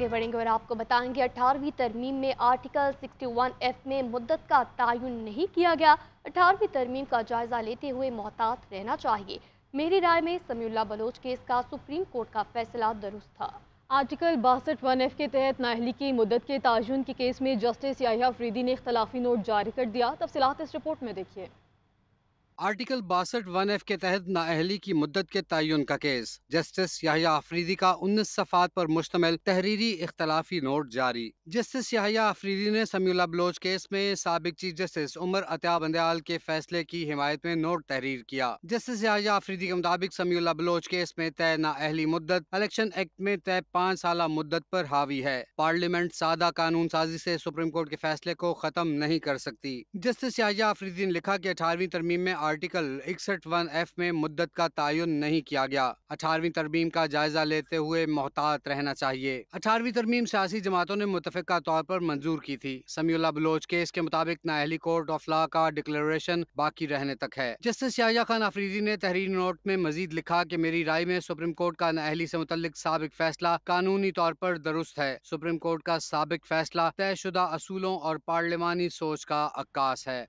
आगे बढ़ेंगे और आपको बताएंगे अठारहवीं तरमीम में आर्टिकल 61 एफ में मुद्दत का तयन नहीं किया गया अठारहवीं तरमीम का जायज़ा लेते हुए मोहतात रहना चाहिए मेरी राय में समीउल्ला बलोच केस का सुप्रीम कोर्ट का फैसला दुरुस्त था आर्टिकल बासठ वन एफ के तहत नाहली की मुद्दत के ताजुन के केस में जस्टिस याहिया फरीदी ने इख्तलाफी नोट जारी कर दिया तफसलात इस रिपोर्ट में देखिए आर्टिकल बासठ वन एफ के तहत नाअहली की मुद्दत के तयन का केस जस्टिस याहिया अफरीदी का उन्नीस सफात पर मुश्तमल तहरीरी इख्तलाफी नोट जारी जस्टिस याहिया अफरीदी ने समीला बलोच केस में सबक चीफ जस्टिस उमर अत्या बंदयाल के फैसले की हिमायत में नोट तहरीर किया जस्टिस याहिया अफरीदी के मुताबिक समीला बलोच केस में तय नाअहली मुद्दत इलेक्शन एक्ट में तय पाँच साल मुद्दत पर हावी है पार्लियामेंट सादा कानून साजी से सुप्रीम कोर्ट के फैसले को खत्म नहीं कर सकती जस्टिस याहिया अफरीदी ने लिखा की अठारहवीं तरमीम में आर्टिकल इकसठ वन एफ में मुद्दत का तयन नहीं किया गया अठारहवीं तरमीम का जायजा लेते हुए मोहतात रहना चाहिए अठारहवीं तरमीम सियासी जमातों ने मुतफ़ा तौर पर मंजूर की थी समीउल्ला बलोच केस के मुताबिक नाहली कोर्ट ऑफ लॉ का डिक्लेरेशन बाकी रहने तक है जस्टिस याजा खान आफरीदी ने तहरीर नोट में मजीद लिखा की मेरी राय में सुप्रीम कोर्ट का नाहली ऐसी मुतल सबक फैसला कानूनी तौर पर दुरुस्त है सुप्रीम कोर्ट का सबक फैसला तय शुदा असूलों और पार्लियामानी सोच का अक्काश है